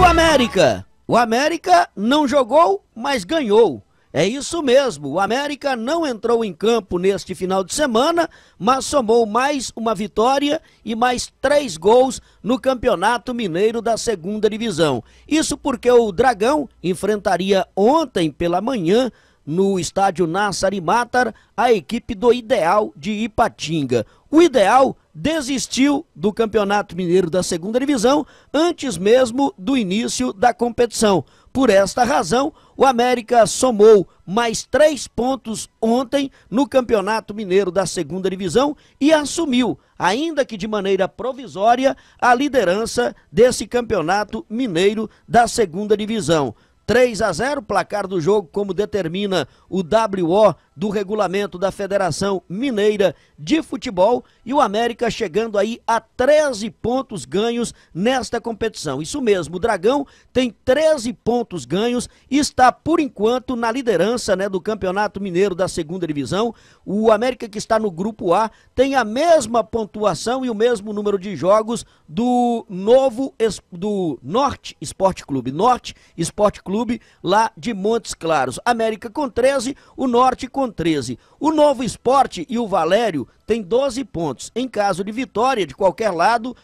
o América? O América não jogou, mas ganhou. É isso mesmo, o América não entrou em campo neste final de semana, mas somou mais uma vitória e mais três gols no Campeonato Mineiro da Segunda Divisão. Isso porque o Dragão enfrentaria ontem pela manhã no estádio Nassari Matar a equipe do Ideal de Ipatinga. O Ideal desistiu do Campeonato Mineiro da Segunda Divisão antes mesmo do início da competição. Por esta razão, o América somou mais três pontos ontem no Campeonato Mineiro da Segunda Divisão e assumiu, ainda que de maneira provisória, a liderança desse Campeonato Mineiro da Segunda Divisão. 3 a 0, placar do jogo como determina o WO do regulamento da Federação Mineira de Futebol e o América chegando aí a 13 pontos ganhos nesta competição. Isso mesmo, o Dragão tem 13 pontos ganhos e está por enquanto na liderança, né, do Campeonato Mineiro da Segunda Divisão. O América que está no grupo A tem a mesma pontuação e o mesmo número de jogos do novo do Norte Esporte Clube, Norte Esporte Clube Clube, lá de Montes Claros. América com 13, o Norte com 13. O Novo Esporte e o Valério têm 12 pontos. Em caso de vitória de qualquer lado,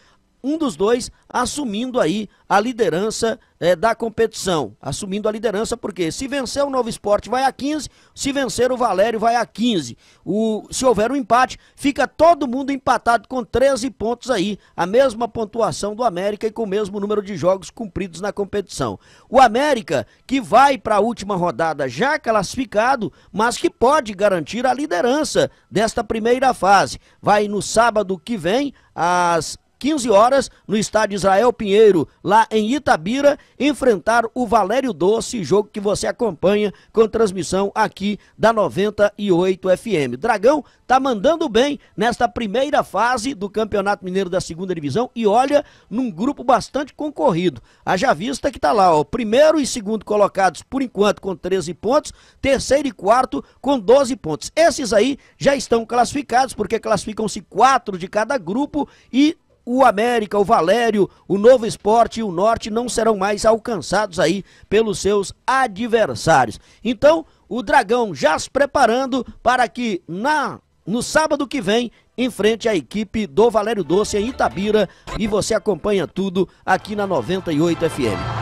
um dos dois assumindo aí a liderança é, da competição. Assumindo a liderança, porque se vencer o Novo Esporte vai a 15, se vencer o Valério vai a 15. O, se houver um empate, fica todo mundo empatado com 13 pontos aí, a mesma pontuação do América e com o mesmo número de jogos cumpridos na competição. O América, que vai para a última rodada já classificado, mas que pode garantir a liderança desta primeira fase. Vai no sábado que vem, às 15 horas, no estádio Israel Pinheiro, lá em Itabira, enfrentar o Valério Doce, jogo que você acompanha com transmissão aqui da 98 FM. Dragão tá mandando bem nesta primeira fase do Campeonato Mineiro da Segunda Divisão e olha, num grupo bastante concorrido. Haja vista que tá lá, ó, primeiro e segundo colocados por enquanto com 13 pontos, terceiro e quarto com 12 pontos. Esses aí já estão classificados porque classificam-se quatro de cada grupo e o América, o Valério, o Novo Esporte e o Norte não serão mais alcançados aí pelos seus adversários. Então, o Dragão já se preparando para que na no sábado que vem enfrente a equipe do Valério Doce em Itabira e você acompanha tudo aqui na 98 FM.